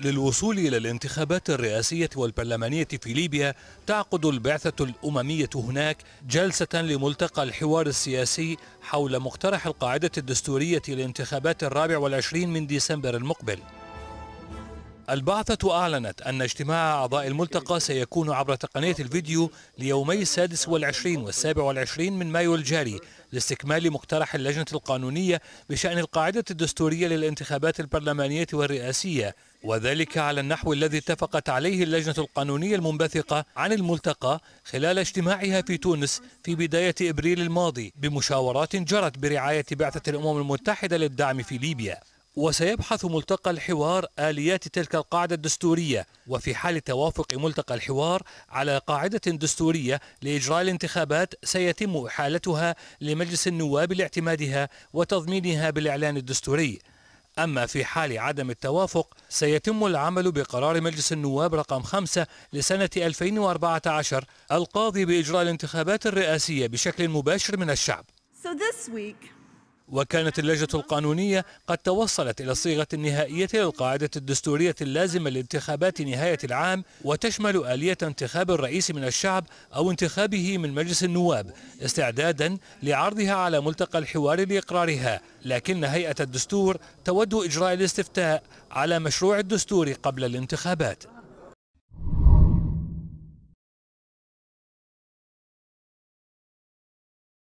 للوصول إلى الانتخابات الرئاسية والبرلمانية في ليبيا تعقد البعثة الأممية هناك جلسة لملتقى الحوار السياسي حول مقترح القاعدة الدستورية لانتخابات الرابع والعشرين من ديسمبر المقبل البعثة أعلنت أن اجتماع أعضاء الملتقى سيكون عبر تقنية الفيديو ليومي السادس والعشرين والسابع والعشرين من مايو الجاري لاستكمال مقترح اللجنة القانونية بشأن القاعدة الدستورية للانتخابات البرلمانية والرئاسية وذلك على النحو الذي اتفقت عليه اللجنة القانونية المنبثقة عن الملتقى خلال اجتماعها في تونس في بداية إبريل الماضي بمشاورات جرت برعاية بعثة الأمم المتحدة للدعم في ليبيا وسيبحث ملتقى الحوار آليات تلك القاعدة الدستورية وفي حال توافق ملتقى الحوار على قاعدة دستورية لإجراء الانتخابات سيتم إحالتها لمجلس النواب لاعتمادها وتضمينها بالإعلان الدستوري أما في حال عدم التوافق سيتم العمل بقرار مجلس النواب رقم 5 لسنة 2014 القاضي بإجراء الانتخابات الرئاسية بشكل مباشر من الشعب. So this week... وكانت اللجنة القانونية قد توصلت إلى الصيغة النهائية للقاعدة الدستورية اللازمة لانتخابات نهاية العام وتشمل آلية انتخاب الرئيس من الشعب أو انتخابه من مجلس النواب استعدادا لعرضها على ملتقى الحوار لإقرارها لكن هيئة الدستور تود إجراء الاستفتاء على مشروع الدستور قبل الانتخابات